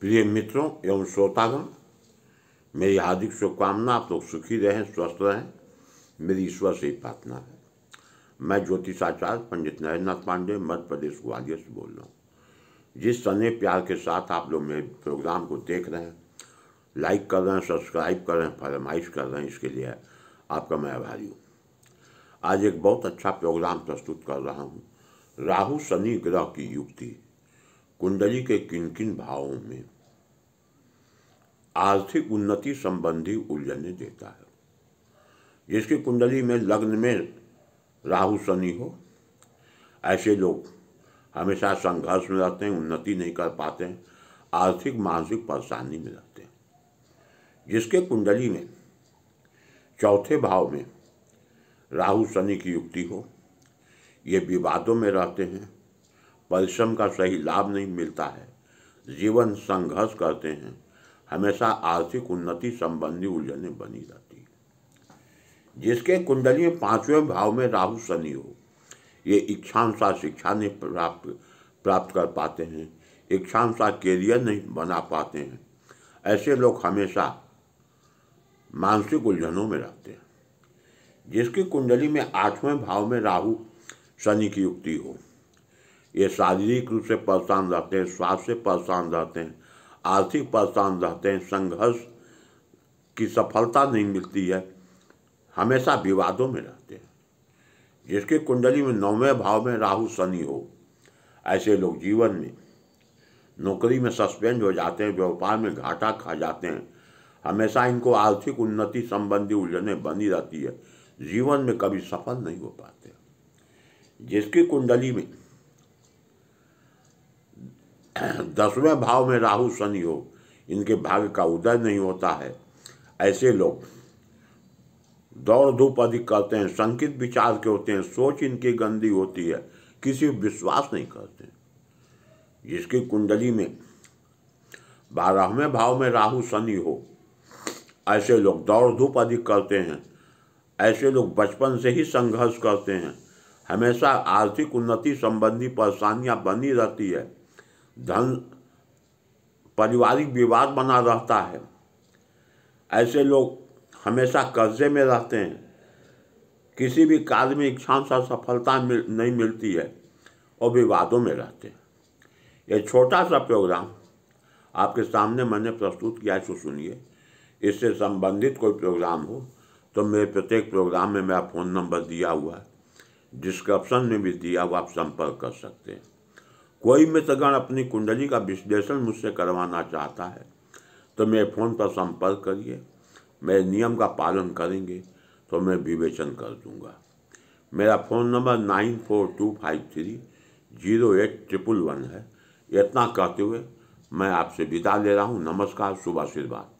प्रिय मित्रों एवं श्रोतागण मेरी हार्दिक शुभकामना आप लोग सुखी रहें स्वस्थ रहें मेरी ईश्वर से ही प्रार्थना है मैं ज्योतिषाचार्य पंडित नरेंद्र पांडे मध्य प्रदेश ग्वालियर से बोल रहा हूँ जिस सने प्यार के साथ आप लोग मेरे प्रोग्राम को देख रहे हैं लाइक कर रहे हैं सब्सक्राइब कर रहे हैं फरमाइश कर रहे हैं इसके लिए आपका मैं आभारी हूँ आज एक बहुत अच्छा प्रोग्राम प्रस्तुत कर रहा हूँ राहु शनि ग्रह की युक्ति कुंडली के किन किन भावों में आर्थिक उन्नति संबंधी उलझने देता है जिसकी कुंडली में लग्न में राहु शनि हो ऐसे लोग हमेशा संघर्ष में रहते हैं उन्नति नहीं कर पाते हैं आर्थिक मानसिक परेशानी में रहते हैं जिसके कुंडली में चौथे भाव में राहु शनि की युक्ति हो ये विवादों में रहते हैं परिश्रम का सही लाभ नहीं मिलता है जीवन संघर्ष करते हैं हमेशा आर्थिक उन्नति संबंधी उलझने बनी रहती जिसके कुंडली में पांचवें भाव में राहु शनि हो ये इच्छानुसार शिक्षा नहीं प्राप्त प्राप्त कर पाते हैं इच्छानुसार कैरियर नहीं बना पाते हैं ऐसे लोग हमेशा मानसिक उलझनों में रहते हैं जिसकी कुंडली में आठवें भाव में राहु शनि की युक्ति हो ये शारीरिक रूप से परेशान रहते हैं स्वास्थ्य से परेशान रहते हैं आर्थिक परेशान रहते हैं संघर्ष की सफलता नहीं मिलती है हमेशा विवादों में रहते हैं जिसके कुंडली में नौवें भाव में राहु शनि हो ऐसे लोग जीवन में नौकरी में सस्पेंड हो जाते हैं व्यापार में घाटा खा जाते हैं हमेशा इनको आर्थिक उन्नति संबंधी उलझने बनी रहती है जीवन में कभी सफल नहीं हो पाते जिसकी कुंडली में दसवें भाव में राहु शनि हो इनके भाग्य का उदय नहीं होता है ऐसे लोग दौड़ धूप अधिक करते हैं संकित विचार के होते हैं सोच इनकी गंदी होती है किसी विश्वास नहीं करते जिसकी कुंडली में बारहवें भाव में राहु शनि हो ऐसे लोग दौड़ धूप अधिक करते हैं ऐसे लोग बचपन से ही संघर्ष करते हैं हमेशा आर्थिक उन्नति संबंधी परेशानियां बनी रहती है धन पारिवारिक विवाद बना रहता है ऐसे लोग हमेशा कर्जे में रहते हैं किसी भी कार्य में इच्छा सा सफलता मिल, नहीं मिलती है और विवादों में रहते हैं ये छोटा सा प्रोग्राम आपके सामने मैंने प्रस्तुत किया है तो सुनिए इससे संबंधित कोई प्रोग्राम हो तो मेरे प्रत्येक प्रोग्राम में मेरा फ़ोन नंबर दिया हुआ है डिस्क्रिप्शन में भी दिया हुआ आप संपर्क कर सकते हैं कोई मित्रगण अपनी कुंडली का विश्लेषण मुझसे करवाना चाहता है तो मेरे फोन पर संपर्क करिए मेरे नियम का पालन करेंगे तो मैं विवेचन कर दूंगा मेरा phone number nine four two five three zero eight triple one है इतना कहते हुए मैं आपसे विदा ले रहा हूँ नमस्कार शुभ आशीर्वाद